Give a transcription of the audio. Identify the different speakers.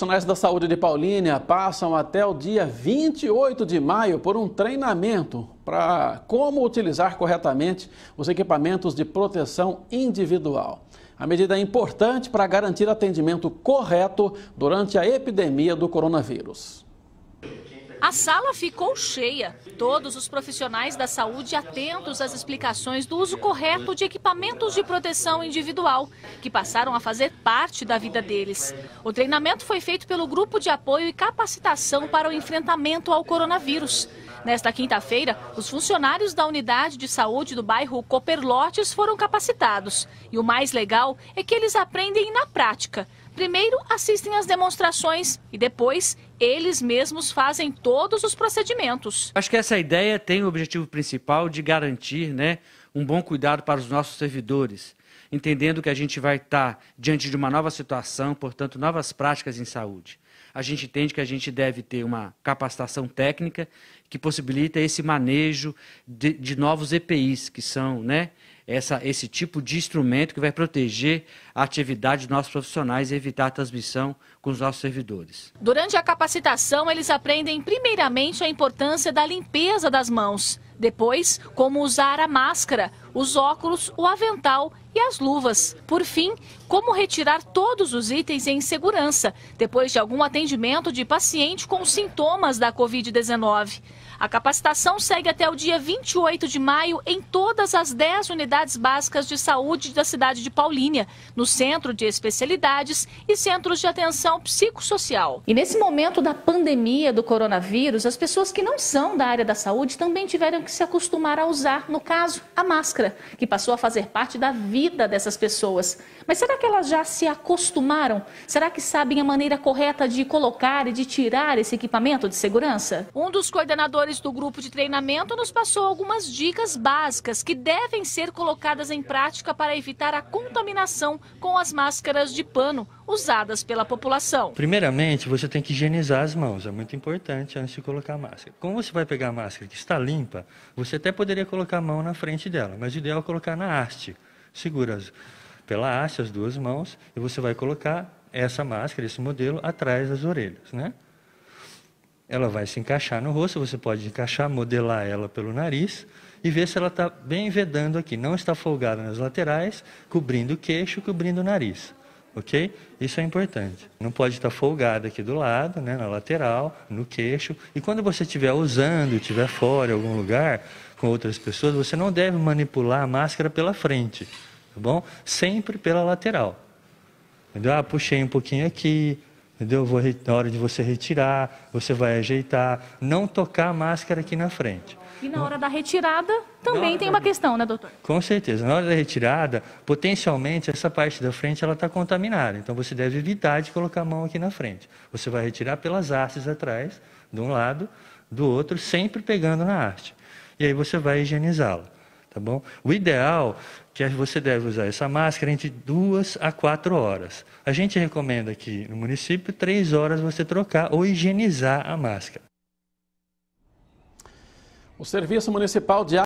Speaker 1: Profissionais da saúde de Paulínia passam até o dia 28 de maio por um treinamento para como utilizar corretamente os equipamentos de proteção individual. A medida é importante para garantir atendimento correto durante a epidemia do coronavírus.
Speaker 2: A sala ficou cheia, todos os profissionais da saúde atentos às explicações do uso correto de equipamentos de proteção individual, que passaram a fazer parte da vida deles. O treinamento foi feito pelo Grupo de Apoio e Capacitação para o Enfrentamento ao Coronavírus. Nesta quinta-feira, os funcionários da unidade de saúde do bairro Coperlotes foram capacitados. E o mais legal é que eles aprendem na prática. Primeiro assistem às demonstrações e depois eles mesmos fazem todos os procedimentos.
Speaker 1: Acho que essa ideia tem o objetivo principal de garantir né, um bom cuidado para os nossos servidores, entendendo que a gente vai estar diante de uma nova situação, portanto, novas práticas em saúde. A gente entende que a gente deve ter uma capacitação técnica que possibilita esse manejo de, de novos EPIs, que são né, essa, esse tipo de instrumento que vai proteger a atividade dos nossos profissionais e evitar a transmissão com os nossos servidores.
Speaker 2: Durante a capacitação, eles aprendem primeiramente a importância da limpeza das mãos, depois, como usar a máscara os óculos, o avental e as luvas. Por fim, como retirar todos os itens em segurança depois de algum atendimento de paciente com sintomas da Covid-19. A capacitação segue até o dia 28 de maio em todas as 10 unidades básicas de saúde da cidade de Paulínia, no Centro de Especialidades e Centros de Atenção Psicossocial. E nesse momento da pandemia do coronavírus, as pessoas que não são da área da saúde também tiveram que se acostumar a usar, no caso, a máscara máscara que passou a fazer parte da vida dessas pessoas. Mas será que elas já se acostumaram? Será que sabem a maneira correta de colocar e de tirar esse equipamento de segurança? Um dos coordenadores do grupo de treinamento nos passou algumas dicas básicas que devem ser colocadas em prática para evitar a contaminação com as máscaras de pano usadas pela população.
Speaker 3: Primeiramente, você tem que higienizar as mãos, é muito importante antes de colocar a máscara. Como você vai pegar a máscara que está limpa, você até poderia colocar a mão na frente dela, mas mas o ideal é colocar na haste. Segura as, pela haste as duas mãos e você vai colocar essa máscara, esse modelo, atrás das orelhas. Né? Ela vai se encaixar no rosto, você pode encaixar, modelar ela pelo nariz e ver se ela está bem vedando aqui, não está folgada nas laterais, cobrindo o queixo, cobrindo o nariz. Ok? Isso é importante. Não pode estar folgada aqui do lado, né, na lateral, no queixo. E quando você estiver usando, estiver fora em algum lugar, com outras pessoas, você não deve manipular a máscara pela frente, tá bom? Sempre pela lateral. Entendeu? Ah, puxei um pouquinho aqui, entendeu? Vou, na hora de você retirar, você vai ajeitar, não tocar a máscara aqui na frente.
Speaker 2: E na hora da retirada também tem uma questão, né, doutor?
Speaker 3: Com certeza. Na hora da retirada, potencialmente essa parte da frente ela está contaminada. Então você deve evitar de colocar a mão aqui na frente. Você vai retirar pelas hastes atrás, de um lado, do outro, sempre pegando na haste e aí você vai higienizá-la. Tá bom? O ideal que você deve usar essa máscara é entre duas a quatro horas. A gente recomenda aqui no município três
Speaker 1: horas você trocar ou higienizar a máscara. O Serviço Municipal de